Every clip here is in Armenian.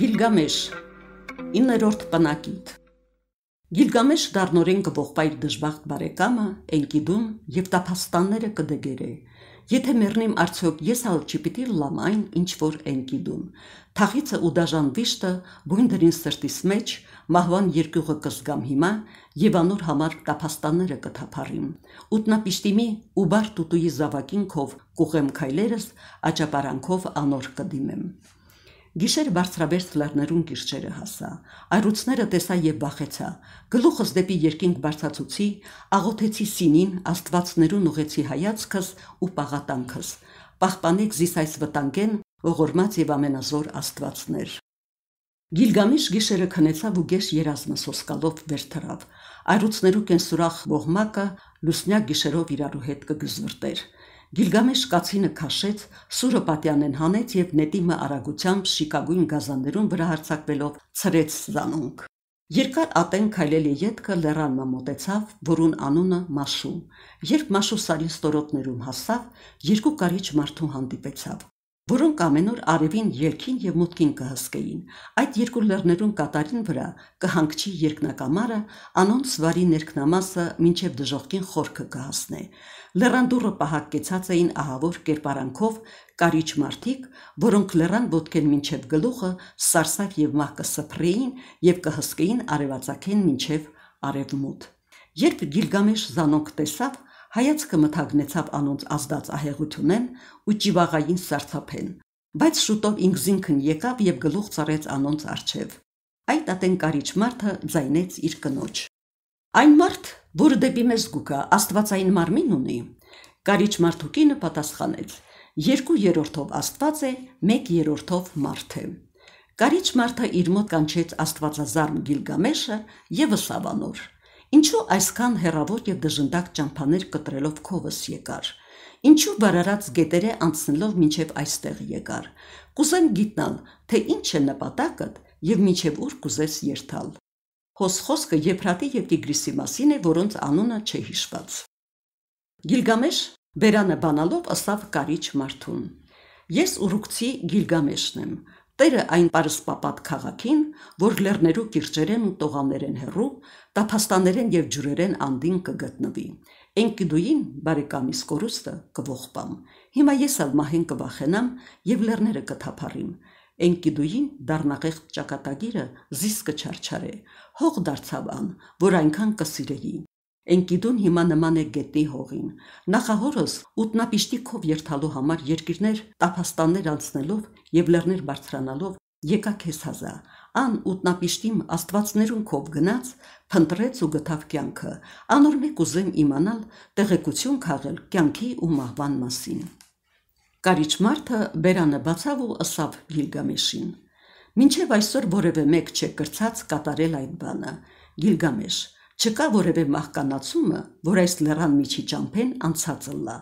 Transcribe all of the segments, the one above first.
Գիլգամեշ 9-րդ պնակիտ Գիլգամեշ դառնորեն կողպայր դժբախտ բարեկամը, Էնկիդուն եւ տափաստանները կդեգերե։ Եթե մեռնեմ արդյոք ես ալ չպիտի լամ այն, ինչ որ Էնկիդուն։ Թաղիցը ու դաժան վիշտը բույն դրին սրտիս մեջ, մահվան երկյուղը կզգամ հիմա եւ անոր համար տափաստանները կթափարիմ։ Ուտնապիշտիմի ու բար տուտուի զավակինքով կուղեմ քայլերս աճապարանքով անոր կդիմեմ։ Գիշեր բարձրաբերս լարներուն կիրճերը հասա, այրուցները տեսա եւ բախեցա։ Գլուխս դեպի երկինք բարձացուցի, աղոթեցի սինին, աստվածներուն ուղեցի հայացքս ու պաղատանքս։ Պահպանեք զիս այս վտանգեն, ողորմած եւ ամենազոր աստվածներ։ Գիլգամիշ գիշերը քնեցավ ու գեշ երազմը սոսկալով վեր թռավ։ Այրուցներու կենսուրախ ողմակը լուսնյա գիշերով իրարու հետ կգզվրտեր։ կը Գիլգամեշ կացինը քաշեց, սուրը պատյանեն հանեց եւ նետիմը արագությամբ շիկագույն գազաններուն վրա հարցակվելով ցրեց զանոնք։ Երկար ատեն քայլելի յետքը լեռանը մոտեցավ, որուն անունը Մաշու։ Երբ Մաշու սալիստորոտներում հասավ, երկու կարիչ մարդու հանդիպեցավ, որոնք ամենուր արևին երկին եւ մուտքին կհսկեին։ Այդ երկու լեռներուն կատարին վրա կհանգչի երկնակամարը, անոնց վարի ներքնամասը ոչ միայն դժողքին խորքը կհասնե լեռանդուրը պահակեցած էին ահավոր կերպարանքով կարիչ մարդիկ, որոնք լեռան ոտքեն մինչև գլուխը սարսափ եւ մահ կսփրեին եւ կհսկեին արևածագեն մինչև արևմուտ։ Երբ Գիլգամեշ զանոնք տեսավ, հայացքը մթագնեցավ անոնց ազդած ահեղությունեն ու ճիվաղային սարսափեն, բայց շուտով ինքզինքն եկավ եւ գլուխ ծառեց անոնց արչև։ Այդ ատենկարիչ մարդը ձայնեց իր կնոջ. Այն մարդ, որը դեպի մեզ գուկա աստվածային մարմին ունի, կարիչ մարդու կինը պատասխանեց. երկու երրորդով աստված է, մեկ երրորդով մարդ է։ Կարիչ մարդը իր մոտ կանչեց աստվածազարմ Գիլգամեշը եւ Սավանոր։ Ինչու այսքան հերավոր եւ դժնդակ ճամփաներ կտրելով քովս եկար։ Ինչու բարարած գետերը անցնելով մինչև այստեղ եկար։ Կուզեմ գիտնալ, թե ինչ է նպատակդ եւ մինչև ուր կուզես երթալ։ Խոս-խոսքը Եփրատի եւ Տիգրիսի մասին է, որոնց անունը չհիշված։ Գիլգամեշ բերանը բանալով ըստավ կարիչ մարդուն։ Ես ուրուքցի Գիլգամեշն եմ։ Տերը այն պարսպապատ քաղաքին, որ լեռներու կիրճերեն ու տողաներեն հերու, տափաստաներեն եւ ջրերեն անդին կգտնվի։ Էնկիդուին բարեկամիս կորուստը կողպամ։ Հիմա ես ալ մահին կվախենամ եւ լեռները կթափարիմ։ Էնկիդուին դառնաղեղ ճակատագիրը զիսկը չարչարե հող դարձավ ան, որ այնքան կսիրեի։ Էնկիդուն հիմա նման է գետնի հողին։ Նախահորս ուտնապիշտի քով երթալու համար երկիրներ, տափաստաններ անցնելով եւ լեռներ բարձրանալով եկա քեզ հազա։ Ան ուտնապիշտիմ աստվածներուն քով գնաց, փնտրեց ու գտավ կյանքը։ Անոր մեկ ուզեմ իմանալ տեղեկություն քաղել կյանքի ու մահվան մասին։ Կարիչ մարդը բերանը բացավ ու ըսավ Գիլգամեշին։ Մինչև այսօր որևէ մեկ չէ կրծած կատարել այդ բանը։ Գիլգամեշ Չկա որևէ մահկանացումը, որ այս լեռան միջի ճամփեն անցածը լա։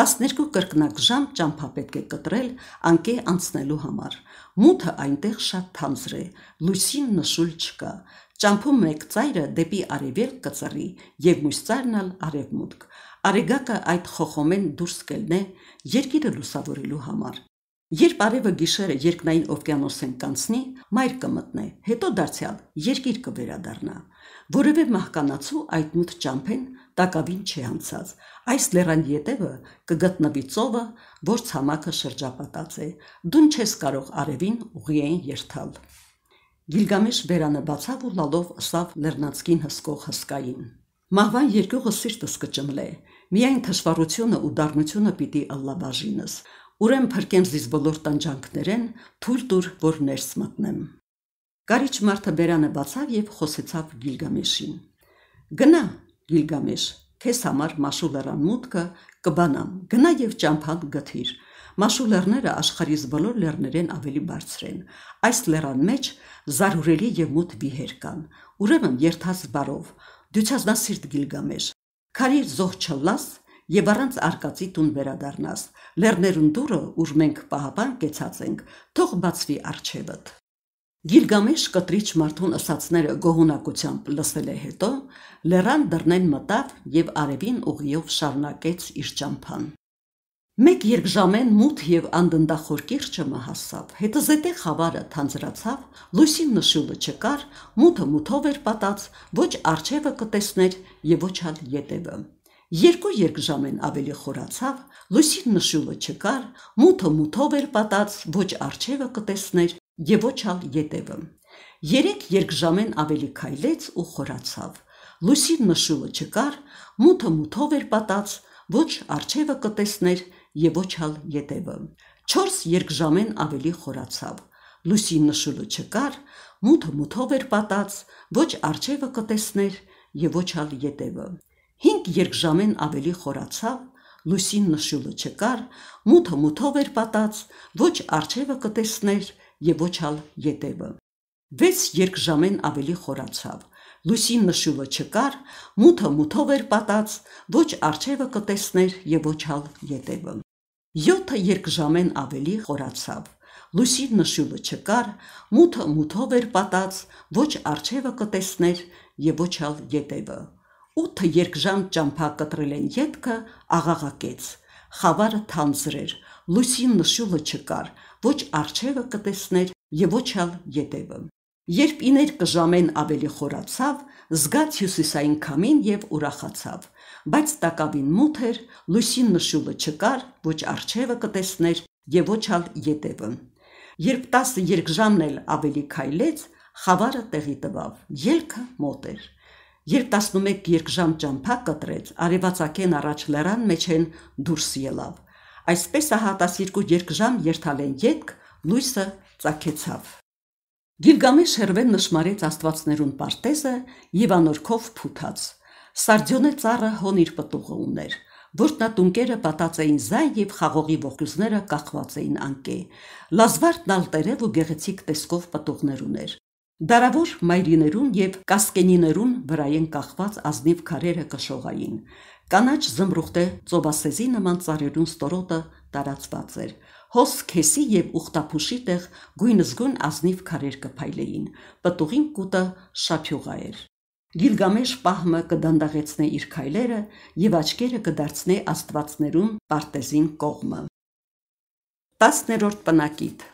12 կրկնակ ժամ ճամփա պետք է կտրել անկե անցնելու համար։ Մութը այնտեղ շատ թանձր է, լույսին նշուլ չկա։ Ճամփում մեկ ծայրը դեպի արևելք կծռի, եւ մյուս ծայրն ալ արևմուտք։ Արեգակը այդ խոխոմեն դուրս կելնե երկիրը լուսավորելու համար։ Երբ արևը գիշերը երկնային օվկիանոսեն կանցնի, մայր կմտնե, հետո դարձյալ երկիր կվերադառնա։ Որևէ մահկանացու այդ մութ ճամփեն տակավին չի անցած։ Այս լեռան յետևը կգտնվի ծովը, որ ցամաքը շրջապատած է։ Դուն չես կարող արևին ուղիեն երթալ։ Գիլգամեշ վերանը բացավ ու լալով սավ լեռնացքին հսկող հսկային։ Մահվան երկյուղը սիրտս կճմլե։ Միայն թշվառությունը ու դառնությունը պիտի ըլլաբաժինս ուրեմ փրկեմ զիս բոլոր տանջանքներեն, թույլ տուր, որ ներս մտնեմ։ Գարիչ մարդը բերանը բացավ եւ խոսեցավ Գիլգամեշին։ Գնա, Գիլգամեշ, քեզ համար մաշու լեռան մուտքը կբանամ։ Գնա եւ ճամփան գթիր։ Մաշու լեռները աշխարհից բոլոր լեռներեն ավելի բարձր են։ Այս լեռան մեջ զարհուրելի եւ մութ վիհեր կան։ Ուրեմն երթաս բարով, դու ցածնասիրտ Գիլգամեշ։ Քարի զող չլաս, եւ առանց արկածի տուն վերադառնաս։ Լեռներուն դուրը, ուր մենք պահապան կեցած ենք, թող բացվի արջևդ։ Գիլգամեշ կտրիչ մարդուն ըսացները գողունակությամբ լսել է հետո, լեռան դռնեն մտավ եւ արևին ուղիով շարնակեց իր ճամփան։ Մեկ երկժամեն մութ եւ անդնդախոր կիրճը մահասավ։ Հետո զետե խավարը թանձրացավ, լույսին նշուլը չկար, մութը մութով էր պատած, ոչ արջևը կտեսներ եւ ոչ հալ յետևը։ Երկու-երկու ժամ են ավելի խորացավ, լույսի նշուլը չկար, մութը մութով էր պատած, ոչ արջևը կտեսներ եւ ոչ ալ ետևը։ Երեք երկժամեն ավելի քայլեց ու խորացավ։ Լույսի նշուլը չկար, մութը մութով էր պատած, ոչ արջևը կտեսներ եւ ոչ ալ ետևը։ 4 երկժամեն ավելի խորացավ։ Լույսի նշուլը չկար, մութը մութով էր պատած, ոչ արջևը կտեսներ եւ ոչ ալ ետևը։ 5 երկժամեն ավելի խորացավ, լուսին նշյունը չկար, մութը մութով էր պատած, ոչ արջևը կտեսներ եւ ոչ հալ ետևը։ 6 երկժամեն ավելի խորացավ, լուսին նշյունը չկար, մութը մութով էր պատած, ոչ արջևը կտեսներ եւ ոչ հալ ետևը։ 7 երկժամեն ավելի խորացավ, լույսի նշյունը չկար, մութը մութով էր պատած, ոչ արջևը կտեսներ եւ ոչ ալ ետևը։ 8 երկժամ ճամփա կտրել են յետքը աղաղակեց։ Խավարը թանձր էր, լույսի նշյունը չկար, ոչ արջևը կտեսներ եւ ոչ ալ յետևը։ Երբ իներ կժամեն ավելի խորացավ, զգաց հյուսիսային քամին եւ ուրախացավ, բայց տակավին մութ էր, լույսի նշյունը չկար, ոչ արջևը կտեսներ եւ ոչ ալ յետևը։ Երբ 10 երկժամն էլ ավելի քայլեց, խավարը տեղի տվավ։ Ելքը մոտ էր։ Երբ 11 երկժամ ճամփա կտրեց, արևածագեն առաջ լրան մեջ են դուրս ելավ։ Այսպես ահա 12 երկժամ երթալեն յետք լույսը ծակեցավ։ Գիլգամեշ հերվեն նշмарեց աստվածներուն պարտեզը եւ անորքով փութած։ Սարդյոնե ծառը հոն իր պտուղը ուներ։ Որտնատունկերը պատած էին զայ եւ խաղողի ողկյուզները կախված էին անկե։ Լազվարդն ալտերև ու գեղեցիկ տեսքով պտուղներ ուներ։ Դարավոր մայրիներուն եւ կասկենիներուն վրա են կախված ազնիվ քարերը կշողային։ Կանաչ զմրուխտե ծոբասեզի նման ծառերուն ստորոտը տարածված էր։ Հոս քեսի եւ ուխտափուշի տեղ գույն զգուն ազնիվ քարեր կփայլեին։ Պտուղին կուտը շափյուղա էր։ Գիլգամեշ պահմը կդանդաղեցնե իր քայլերը եւ աչքերը կդարձնե աստվածներուն պարտեզին կողմը։ 10-րդ պնակիտ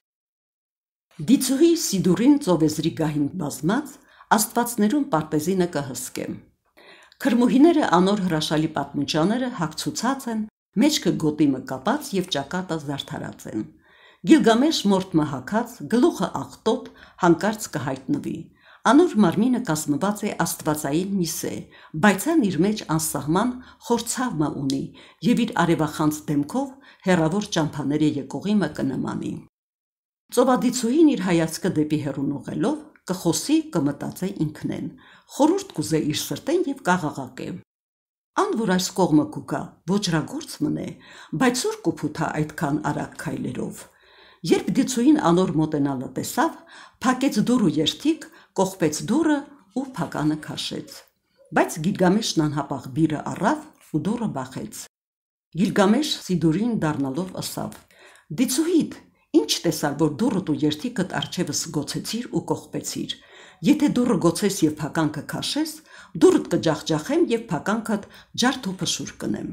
Դիցուհի Սիդուրին ծովեզրի գահին բազմած աստվածներուն պարտեզինը կհսկեմ։ Քրմուհիները անոր հրաշալի պատմուճաները հակցուցած են, մեջքը գոտիմը կապած եւ ճակատը զարդարած են։ Գիլգամեշ մորթը հակած, գլուխը աղտոտ, հանկարծ կհայտնվի։ Անոր մարմինը կազմված է աստվածային միսե, բայց այն իր մեջ անսահման խորցավմա ունի եւ իր արևախանց դեմքով հերավոր ճամփաների եկողիմը կնմանի։ Ծովադիցուհին իր հայացքը դեպի հերուն ուղելով կխոսի, կմտածե ինքնեն, խորուրդ կուզե իր սրտեն եւ կաղաղակե։ Ան որ այս կողմը կուկա, ոչրագործ մնե, բայց սուր կփութա այդքան արագ քայլերով։ Երբ դիցուին անոր մոտենալը տեսավ, փակեց դուռը երթիկ, կողպեց դուռը ու փականը քաշեց։ Բայց Գիլգամեշն անհապաղ բիրը առավ ու դուռը բախեց։ Գիլգամեշ Սիդուրին դառնալով ասավ. «Դիցուհիդ, Ինչ տեսար, որ դուռդ ու երթիկդ արջևս գոցեցիր ու կողպեցիր։ Եթե դուռը գոցես եւ փականքը քաշես, դուռդ կջախջախեմ եւ փականքդ ջարդ ու փշուր կնեմ։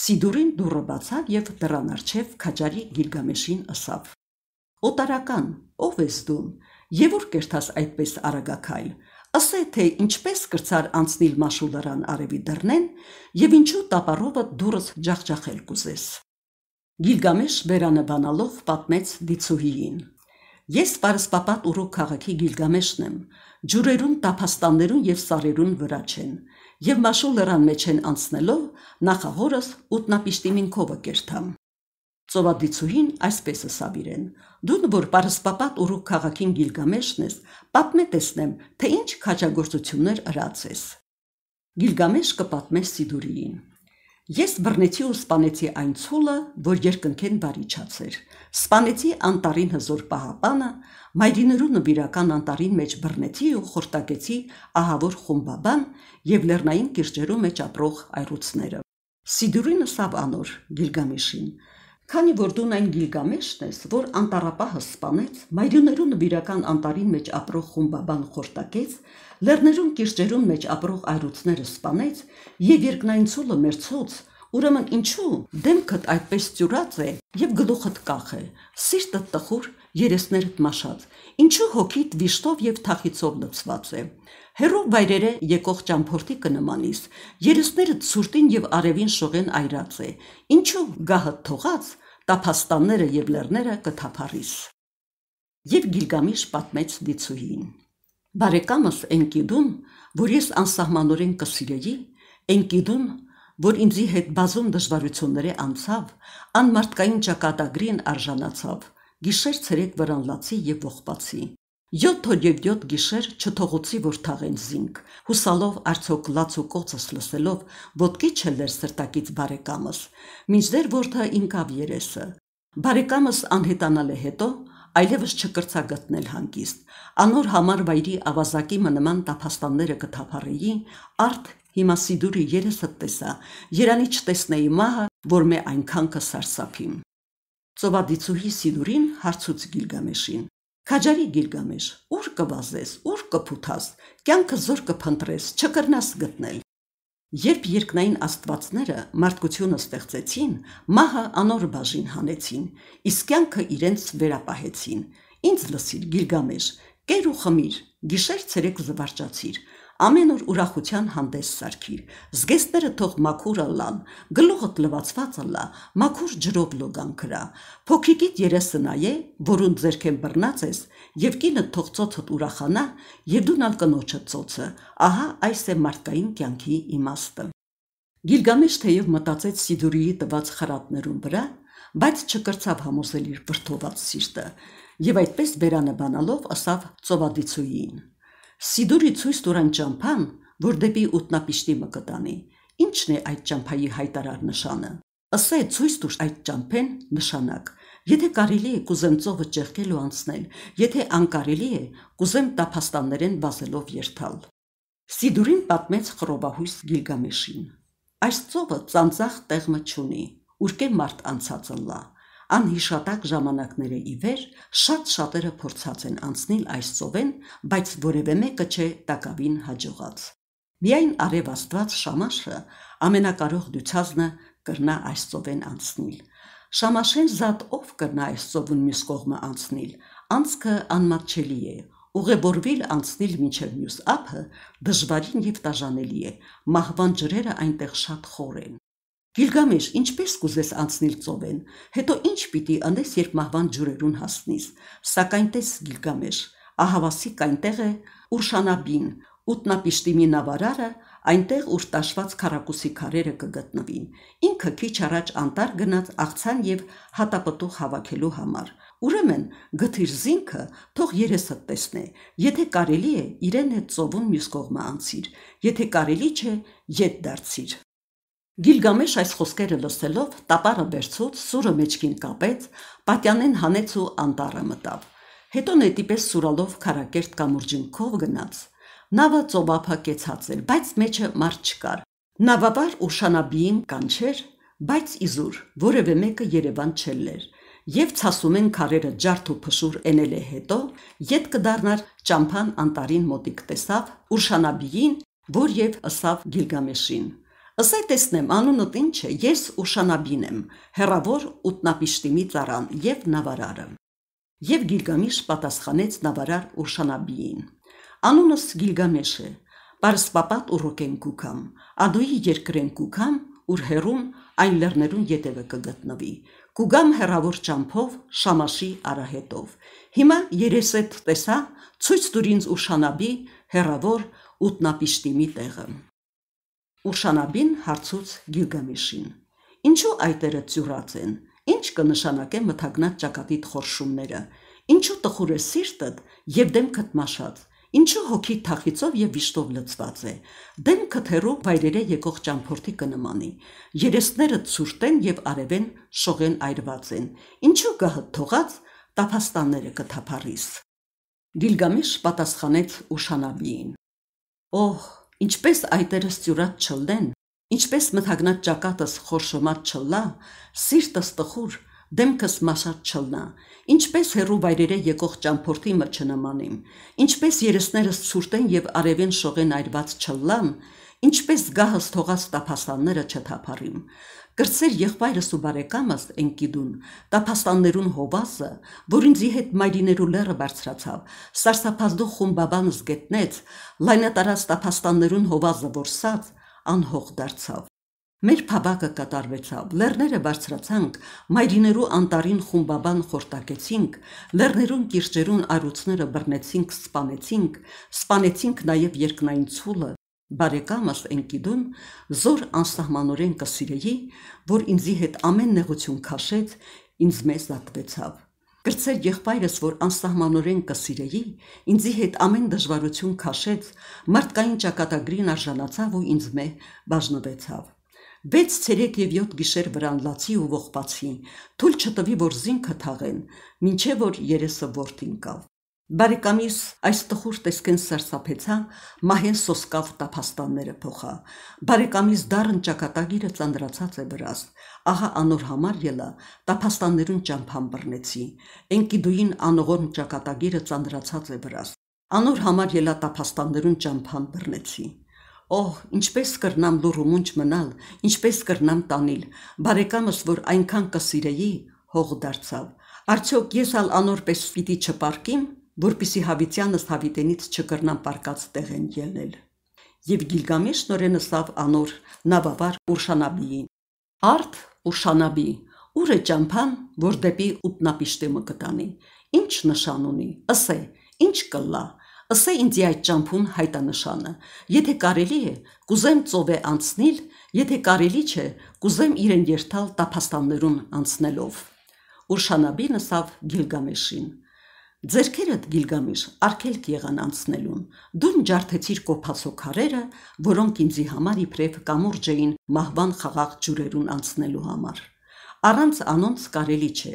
Սիդուրին դուռը բացավ եւ դրան արջև քաջարի Գիլգամեշին ասավ. Օտարական, ով ես դու, եւ որ կերտաս այդպես արագակայլ։ Ասե թե ինչպես կրծար անցնիլ մաշուլարան արևի դռնեն եւ ինչու տապարովը դուրս ջախջախել կուզես։ Գիլգամեշ բերանը բանալով պատմեց Դիցուհիին. Ես Պարսպապատ ուրոք քաղաքի Գիլգամեշն եմ։ Ջուրերուն, տափաստաններուն եւ սարերուն վրա չեն։ Եվ մաշու լրան մեջ են անցնելով նախահորս ուտնապիշտի մինքովը կերթամ։ Ծովադիցուհին այսպես ասավ իրեն. Դուն որ Պարսպապատ ուրոք քաղաքին Գիլգամեշն ես, պատմե տեսնեմ, թե ինչ քաջագործություններ արած ես։ Գիլգամեշ կպատմես Սիդուրիին։ Ես բռնեցի ու սպանեցի այն ցուլը, որ երկնքեն բարիչացեր։ Սպանեցի անտարին հզոր պահապանը, մայրիներու նվիրական անտարին մեջ բռնեցի ու խորտակեցի ահավոր խումբաբան եւ լեռնային կիրճերու մեջ ապրող այրուցները։ Սիդուրինը Սավանոր Գիլգամեշին Քանի որ դուն այն Գիլգամեշն ես, որ անտարապահը սپانեց, մայրուներուն վիրական անտարին մեջ ապրող խումբաբան խորտակեց, լեռներուն կիրճերուն մեջ ապրող այրուցները սپانեց եւ երկնային ցուլը մերցոց Ուրեմն ինչու դեմքդ այդպես ծյուրած է եւ գլուխդ կախ է, սիրտդ տխուր, երեսներդ մաշած։ Ինչու հոգիդ վիշտով եւ թախիցով լցված է։ Հերո վայրերը եկող ճամփորդի կնմանիս, երեսները ցուրտին եւ արևին շողեն այրած է։ Ինչու գահը թողած, տափաստանները եւ լեռները կթափարիս։ Եվ Գիլգամիշ պատմեց Դիցուհին. Բարեկամս Էնկիդուն, որ ես անսահմանորեն կսիրեի, Էնկիդուն, որ ինձի հետ բազում դժվարությունների անցավ, անմարդկային ճակատագրին արժանացավ, գիշեր ցերեկ վրանլացի եւ ողբացի։ 7 օր եւ 7 գիշեր չթողուցի որ թաղեն զինք, հուսալով արցոք լաց ու կոծս լսելով, ոտքի չելեր սրտակից բարեկամս, մինչդեռ որթը ինքավ երեսը։ Բարեկամս անհետանալ է հետո, այլևս չկրծա գտնել հանգիստ։ Անոր համար վայրի ավազակի մնման տափաստանները կթափարեի, արդ Հիմա Սիդուրի երեսը տեսա, երանի չտեսնեի մահը, որ մե այնքան կսարսափիմ։ Ծովադիցուհի Սիդուրին հարցուց Գիլգամեշին. Քաջարի Գիլգամեշ, ուր կվազես, ուր կփութաս, կյանքը զոր կփնտրես, չկրնաս գտնել։ Երբ երկնային աստվածները մարդկությունը ստեղծեցին, մահը անոր բաժին հանեցին, իսկ կյանքը իրենց վերապահեցին։ Ինչ լսիր Գիլգամեշ, կեր ու խմիր, գիշեր ցերեկ զվարճացիր, Ամեն օր ուրախության հանդես սարքիր։ Զգեստերը թող մաքուրը լան, գլուխդ լվացվածը լա, մաքուր ջրով լոգան քրա։ Փոքրիկիդ երեսը նայե, որուն ձերքեն բռնած ես, եւ կինը թող ծոցդ ուրախանա, եւ դունալ կնոջը ծոցը։ Ահա այս է մարդկային կյանքի իմաստը։ Գիլգամեշ թեև մտածեց Սիդուրիի տված խրատներուն վրա, բայց չկրծավ համոզել իր վրթոված սիրտը եւ այդպես վերանաբանալով ասավ ծովադիցուին Սիդուրի ցույց տուրան ճամփան, որ դեպի ուտնապիշտի մկտանի։ Ինչն է այդ ճամփայի հայտարար նշանը։ Ըստ է ցույց տուր այդ ճամփեն նշանակ։ Եթե կարելի է կուզեմ ծովը ճեղքել ու անցնել, եթե անկարելի է կուզեմ տափաստաններեն վազելով երթալ։ Սիդուրին պատմեց խրոբահույս Գիլգամեշին։ Այս ծովը ծանծաղ տեղը չունի, ուրկե մարդ անցածն լա։ Անհիշատակ ժամանակները ի վեր շատ շատերը փորձած են անցնել այս ծովեն, բայց որևէ մեկը չէ տակավին հաջողած։ Միայն արև Աստված Շամաշը ամենակարող դյուցազնը կրնա այս ծովեն անցնել։ Շամաշեն զատ ով կրնա այս ծովուն մյուս կողմը անցնել։ Անցքը անմատչելի է, Ուղևորվել անցնել մինչև մյուս ափը դժվարին եւ տաժանելի է։ Մահվան ջրերը այնտեղ շատ խոր են։ Գիլգամեշ, ինչպես կուզես անցնել ծովեն, հետո ինչ պիտի անես, երբ մահվան ջուրերուն հասնես։ Սակայն տես Գիլգամեշ, ահավասիկ այնտեղ է Ուրշանաբին, ուտնապիշտի մի նավարարը, այնտեղ ուր տաշված քարակուսի քարերը կգտնվին։ Ինքը քիչ առաջ անտար գնաց աղցան եւ հատապտուղ հավաքելու համար։ Ուրեմն գթիր զինքը թող երեսը տեսնե։ Եթե կարելի է, իրեն հետ ծովուն մյուս կողմը անցիր։ Եթե կարելի չէ, յետ դարձիր։ Գիլգամեշ այս խոսքերը լսելով տապարը վերցուց սուրը մեջքին կապեց, պատյանեն հանեց ու անտառը մտավ։ Հետո նետիպես սուրալով քարակերտ կամուրջին քով գնաց։ Նավը ծոբափակեցած էր, բայց մեջը մարդ չկար։ Նավավար ուշանաբիին կանչեր, բայց իզուր որևէ մեկը Երևան չելներ։ Եվ ցասում են քարերը ջարդ ու փշուր ეնել է հետո, իդ կդառնար ճամփան անտարին մոտիկ տեսավ Ուրշանաբիին, որ եւ ըսավ Գիլգամեշին։ Ասե տեսնեմ անունդ ինչ է, ես Ուշանաբին եմ, հերավոր ուտնապիշտիմի ծարան եւ նավարարը։ Եվ Գիլգամեշ պատասխանեց նավարար Ուշանաբիին. Անունս Գիլգամեշ է, Պարսպապատ ուռոկեն կուքամ, Ադոյի երկրեն կուքամ, ուր հերուն այն լեռներուն յետևը կգտնվի։ Կուգամ հերավոր ճամփով Շամաշի արահետով։ Հիմա երեսեդ տեսա ցույց տուր ինձ Ուշանաբի հերավոր ուտնապիշտիմի տեղը։ Ուրշանաբին հարցուց Գիլգամեշին. Ինչու այտերը ծյուրած են։ Ինչ կնշանակե մթագնած ճակատիդ խորշումները։ Ինչու տխուր է սիրտդ եւ դեմքդ մաշած։ Ինչու հոգի թախիցով եւ վիշտով լցված է։ Դեմքը թերու վայրերը եկող ճամփորդի կնմանի։ Երեսները ցուրտ են եւ արևեն շողեն այրված են։ Ինչու կհթողած տափաստանները կթափարիս։ Գիլգամեշ պատասխանեց Ուշանաբիին. Օհ, Ինչպես այտերս ծյուրած չլեն, ինչպես մթագնած ճակատս խորշոմած չլա, սիրտս տխուր, դեմքս մաշած չլնա, ինչպես հերու վայրերը եկող ճամփորդի մրցնամանիմ, ինչպես երեսներս ցուրտեն եւ արևեն շողեն այրված չլլան, ինչպես գահս թողած տափաստանները չթափարիմ, Կրծեր եղբայրս ու բարեկամս Էնկիդուն, տափաստաններուն Հովասը, որ ինձի հետ մայրիներու լերը բարձրացավ, սարսափազդող խումբաբանս գետնեց, լայնատարած տափաստաններուն Հովազը որսած, անհող դարձավ։ Մեր փաբակը կատարվեցավ, լեռները բարձրացանք, մայրիներու անտարին խումբաբան խորտակեցինք, լեռներուն կիրճերուն արուցները բռնեցինք, սպանեցինք, սպանեցինք նաև երկնային ցուլը, բարեկամս Ընկիդուն զոր անսահմանորեն կսիրեի, որ ինձի հետ ամեն նեղություն քաշեց, ինձ մեզ ակտեցավ։ Գրծեր եղբայրս, որ անսահմանորեն կսիրեի, ինձի հետ ամեն դժվարություն քաշեց, մարդկային ճակատագրին արժանացավ ու ինձ մե բաժնվեցավ։ Վեց ցերեկ եւ 7 գիշեր վրանլացի ու ողբացի, թույլ չտվի որ զինքը թաղեն, ինչե որ երեսը ворթին կավ։ Բարեկամիս այս տխուր տեսքեն սարսափեցան մահեն սոսկավ տափաստանները փոխա։ Բարեկամիս դառն ճակատագիրը ծանրացած է վրաս։ Ահա անոր համար ելա տափաստաններուն ճամփան բռնեցի։ Էնկի դուին անողոն ճակատագիրը ծանրացած է վրաս։ Անոր համար ելա տափաստաններուն ճամփան բռնեցի։ Օհ, ինչպես կրնամ լուրումունչ մնալ, ինչպես կրնամ տանել։ Բարեկամս, որ այնքան կսիրեի, հող դարձավ։ Արդյոք ես ալ անորպես պիտի չպարկիմ որpիսի Հավիտյանս Հավիտենից չկրնան պարկած տեղ են ելնել։ Եվ Գիլգամեշ նորեն ստավ անոր նավավար Ուրշանաբիին։ Արդ Ուրշանաբի, ուրը ճամփան, որ դեպի ուտնապիշտը մկտանի։ Ինչ նշան ունի, ասե, ինչ կլա։ Ասե ինձ այդ ճամփուն հայտանշանը։ Եթե կարելի է, կուզեմ ծովե անցնել, եթե կարելի չէ, կուզեմ իրեն երթալ տափաստաններուն անցնելով։ Ուրշանաբի նսավ Գիլգամեշին։ Ձերքերդ Գիլգամիշ արքելք եղան անցնելուն։ Դուն ջարդեցիր կոփացո քարերը, որոնք ինձի համար իբրև կամուրջ էին մահվան խաղաղ ջուրերուն անցնելու համար։ Առանց անոնց կարելի չէ,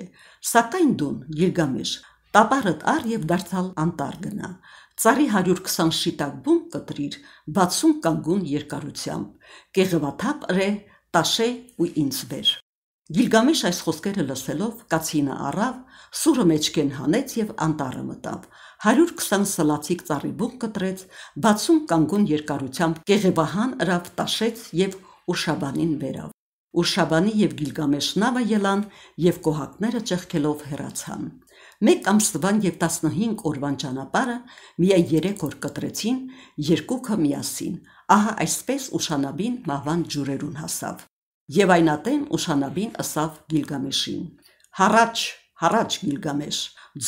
սակայն դուն Գիլգամիշ տապարդ ար եւ դարձալ անտար գնա։ Ծարի 120 շիտակ բում կտրիր 60 կանգուն երկարությամբ։ Կեղևաթափ ռե տաշե ու ինձ վեր։ Գիլգամիշ այս խոսքերը լսելով կացինը առավ Սուրը մեջքեն հանեց եւ անտառը մտավ։ 120 սլացիկ ծառի բուն կտրեց, 60 կանգուն երկարությամբ կեղևահան ըրավ տաշեց եւ Ուրշաբանին վերավ։ Ուրշաբանի եւ Գիլգամեշ նավը ելան եւ կոհակները ճեղքելով հեռացան։ Մեկ ամսվան եւ 15 օրվան ճանապարհը միայն 3 օր կտրեցին երկուքը միասին։ Ահա այսպես Ուշանաբին մահվան ջուրերուն հասավ։ Եվ այնատեն Ուշանաբին ըսավ Գիլգամեշին։ Հառաչ հառաչ Գիլգամեշ,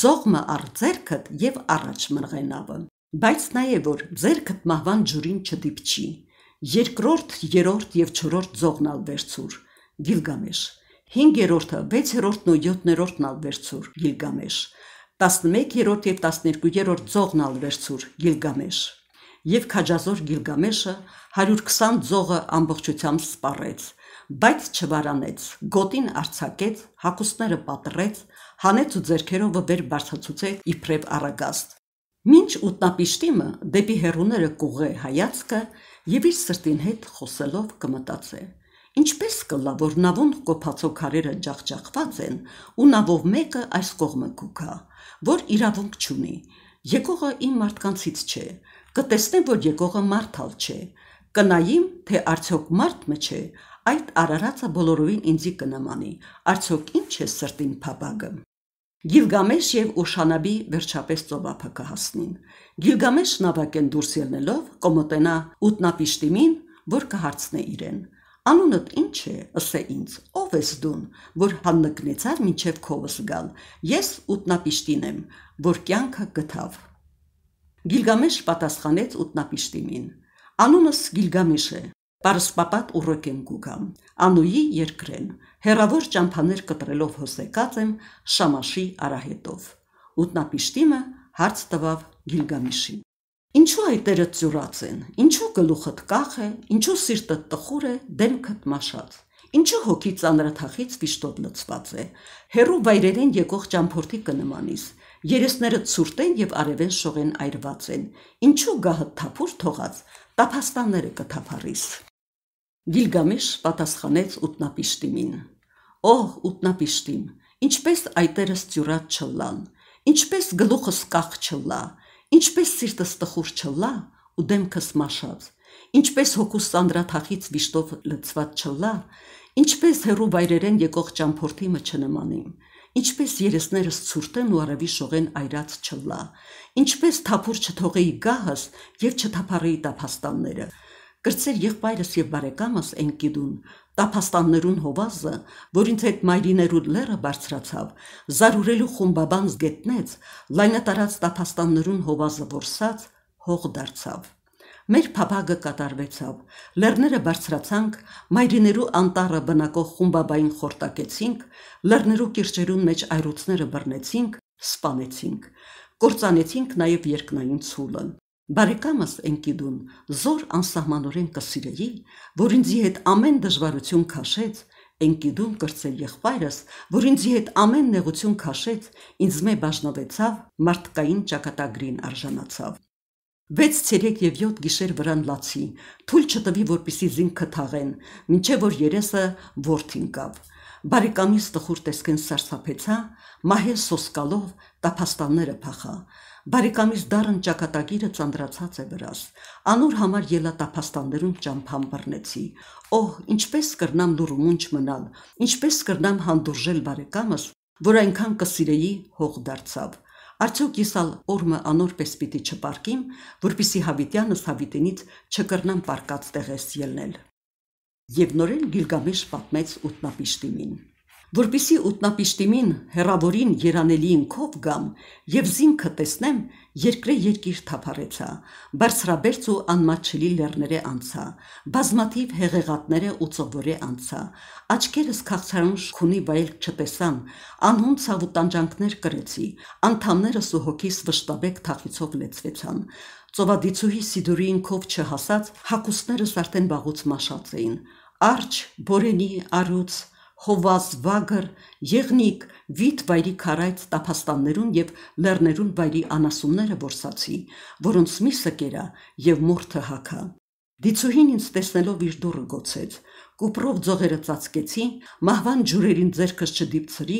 ձողմը առ ձերքդ եւ առաջ մրղենավը։ Բայց նաեւ որ ձերքդ մահվան ջուրին չդիպչի։ Երկրորդ, երրորդ եւ չորրորդ ձողն ալ վերցուր Գիլգամեշ։ 5-րդը, 6-րդն ու 7-րդն ալ վերցուր Գիլգամեշ։ 11-րդ եւ 12-րդ ձողն ալ վերցուր Գիլգամեշ։ Եվ քաջազոր Գիլգամեշը 120 ձողը ամբողջությամբ սպառեց բայց չվարանեց, գոտին արցակեց, հակուսները պատռեց, հանեց ու ձերքերով վեր բարձացուցեց իբրև արագաստ։ Մինչ ուտնապիշտիմը դեպի հերուները կուղե հայացքը եւ իր սրտին հետ խոսելով կմտածե։ Ինչպես կլա, որ նավոն կոփացող քարերը ջախջախված են ու նավով մեկը այս կողմը կուքա, որ իրավունք չունի։ Եկողը իմ մարդկանցից չէ, կտեսնեմ, որ եկողը մարդալ չէ։ Կնայիմ, թե արդյոք մարդը չէ, այդ արարածը բոլորովին ինձի կնամանի։ Արդյոք ինչ է սրտին փապագը։ Գիլգամեշ եւ Ուշանաբի վերջապես ծովափը կհասնին։ Գիլգամեշ նավակեն դուրս ելնելով կոմոտենա ուտնապիշտիմին, որ կհարցնե իրեն. Անունդ ի՞նչ է, ասե ինձ, ով ես դուն, որ հանդգնեցար մինչև քովս գալ։ Ես ուտնապիշտին եմ, որ կյանքը գտավ։ Գիլգամեշ պատասխանեց ուտնապիշտիմին. Անունս Գիլգամեշ է, Պարսպապատ ուռոք եմ գուգամ, անույի երկրեն, հերավոր ճամփաներ կտրելով հոսեկած եմ Շամաշի արահետով։ Ուտնապիշտիմը հարց տվավ Գիլգամիշին. Ինչու այտերը ծյուրած են, ինչու գլուխդ կախ է, ինչու սիրտդ տխուր է, դեմքդ մաշած։ Ինչու հոգի ծանրաթախից վիշտով լցված է։ Հերու վայրերեն եկող ճամփորդի կնմանիս։ Երեսները ցուրտ են եւ արևեն շողեն այրված են։ Ինչու գահը թափուր թողած, տափաստանները կթափարիս։ Գիլգամեշ պատասխանեց Ուտնապիշտիմին. «Օհ, Ուտնապիշտիմ, ինչպես այտերս ծյուրատ չլլան, ինչպես գլուխս կախ չլլա, ինչպես սիրտս տխուր չլլա ու դեմքս մաշած, ինչպես հոգուս սանդրաթախից վիշտով լծված չլլա, ինչպես հերու վայրերեն եկող ճամփորդի մը չնմանիմ, ինչպես երեսներս ցուրտեն ու արավի շողեն այրած չլլա, ինչպես թափուր չթողեի գահս եւ չթափարեի տափաստանները»։ Գրծեր եղբայրս եւ բարեկամս են գիդուն, տափաստաններուն հովազը, որ ինձ այդ մայրիներու լերը բարձրացավ, զարուրելու խումբաբան զգետնեց, լայնատարած տափաստաններուն հովազը որսած հող դարձավ։ Մեր փապագը կատարվեցավ։ Լեռները բարձրացանք, մայրիներու անտառը բնակող խումբաբային խորտակեցինք, լեռներու կիրճերուն մեջ այրուցները բռնեցինք, սպանեցինք։ Կործանեցինք նաև երկնային ցուլը։ Բարեկամս Էնկիդուն զոր անսահմանորեն կսիրեի, որ ինձի հետ ամեն դժվարություն քաշեց, Էնկիդուն կրծել եղբայրս, որ ինձի հետ ամեն նեղություն քաշեց, ինձ մե բաժնվեցավ, մարդկային ճակատագրին արժանացավ։ 6 ցերեկ եւ 7 գիշեր վրան լացի, թույլ չտվի որպիսի զինքը թաղեն, ինչե որ երեսը worth-ին գավ։ Բարեկամիս տխուր տեսքեն սարսափեցա, մահե սոսկալով տափաստանները փախա։ Բարեկամիս դառն ճակատագիրը ծանրացած է վրաս։ Անոր համար ելատափաստաններուն ճամփան բռնեցի։ Օհ, ինչպես կրնամ լուրումունչ մնալ, ինչպես կրնամ հանդուրժել բարեկամս, որ այնքան կսիրեի հող դարձավ։ Արդյոք ես ալ օրը անորպես պիտի չպարկիմ, որpիսի հավիտյանս հավիտենից չկրնամ պարկած տեղես ելնել։ Եվ նորեն Գիլգամեշ պատմեց ուտնապիշտիմին։ Որպիսի ուտնապիշտիմին հերավորին երանելի ինքով գամ եւ զինքը տեսնեմ երկրե երկիր թափարեցա բարձրաբերց ու անմաչելի լեռները անցա բազմաթիվ հեղեղատները ու ծովորե անցա աչքերս քաղցարուն շքունի վայել չտեսան անհուն ցավուտանջանքներ կրեցի անդամներս ու հոգիս վշտաբեկ թախիցով լեցվեցան ծովադիցուհի սիդուրի ինքով չհասած հակուսներս արդեն բաղուց մաշած էին արջ բորենի արուց Հովաս Վագր, Եղնիկ, Վիտ վայրի քարայց տափաստաններուն եւ լեռներուն վայրի անասունները որսացի, որոնց միսը կերա եւ մորթը հակա։ Դիցուհին ինձ տեսնելով իր դուռը գոցեց, կուպրով ձողերը ծածկեցի, մահվան ջուրերին ձերքս չդիպցրի,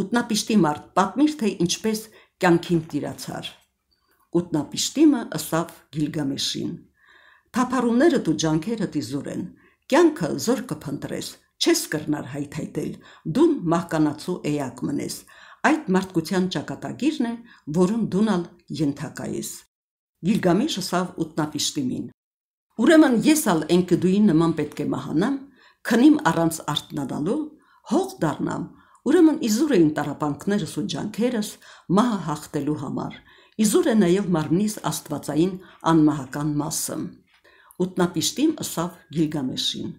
ուտնապիշտի մարդ պատմիր, թե ինչպես կյանքին տիրացար։ Ուտնապիշտիմը ըսավ գիլգամեշին։ Թապարումները դու ջանքերը իզուր են, կյանքը զոր կփնտրես, չես կրնար հայթայտել, դու մահկանացու էակ մնես։ Այդ մարդկության ճակատագիրն է, որում դունալ ենթակա ես։ Գիլգամեշը սավ ուտնապիշտիմին։ Ուրեմն ես ալ ենքդուի նման պետք է մահանամ, քնիմ առանց արտնանալու, հող դառնամ։ Ուրեմն իզուր էին տարապանքներս ու ջանքերս մահը հաղթելու համար։ Իզուր է նաև մարմնիս աստվածային անմահական մասը։ Ուտնապիշտիմ ըսավ Գիլգամեշին։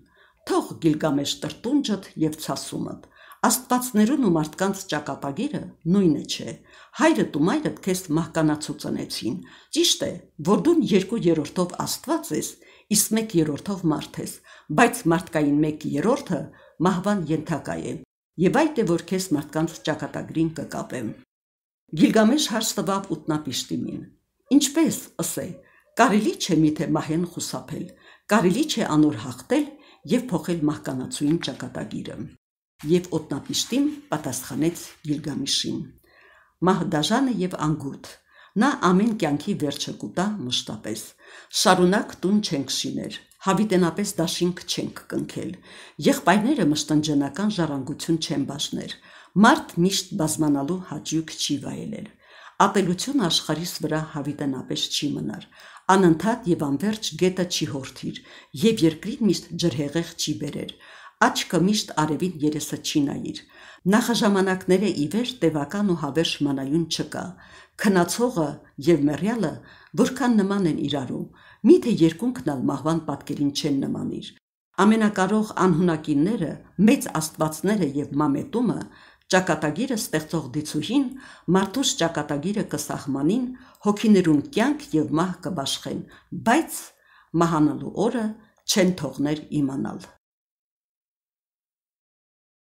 Թող Գիլգամեշ տրտունջդ եւ ցասումդ։ Աստվածներուն ու մարդկանց ճակատագիրը նույնը չէ։ Հայրդ ու մայրդ քեզ մահկանացու ծնեցին։ Ճիշտ է, որ դու 2/3-ով Աստված ես, իսկ 1/3-ով մարդ ես, բայց մարդկային 1/3-ը մահվան ենթակա է։ Եվ այդ է որ քեզ մարդկանց ճակատագրին կկապեմ։ Գիլգամեշ հարստվավ ուտնապիշտիմին։ Ինչպես, ասե, կարելի չէ միթե մահեն խուսափել, կարելի չէ անոր հաղթել եւ փոխել մահկանացուին ճակատագիրը։ Եվ օտնապիշտին պատասխանեց Գիլգամիշին. Մահդաժանը եւ անգութ։ Նա ամեն կյանքի վերջը կուտա մշտապես։ Շարունակ տուն չենք շիներ, հավիտենապես դաշինք չենք կնքել։ Եղբայրները մշտնջնական ժառանգություն չեն բաշներ։ Մարդ միշտ բազմանալու հաճյուկ չի վայելել։ Ապելություն աշխարհիս վրա հավիտենապես չի մնար անընդհատ եւ անverջ գետը չի հորթիր եւ երկրին միշտ ջրհեղեղ չի բերեր աչքը միշտ արևին երեսը չի նայիր նախաժամանակները ի վեր տևական ու հավերժ մանայուն չկա քնացողը եւ մեռյալը որքան նման են իրարու միթե երկունքն ալ մահվան պատկերին չեն նմանիր ամենակարող անհունակինները մեծ աստվածները եւ մամետումը ճակատագիրը ստեղծող դիցուհին մարդուս ճակատագիրը կսահմանին հոգիներուն կյանք եւ մահ կբաշխեն, բայց մահանալու օրը չեն թողներ իմանալ։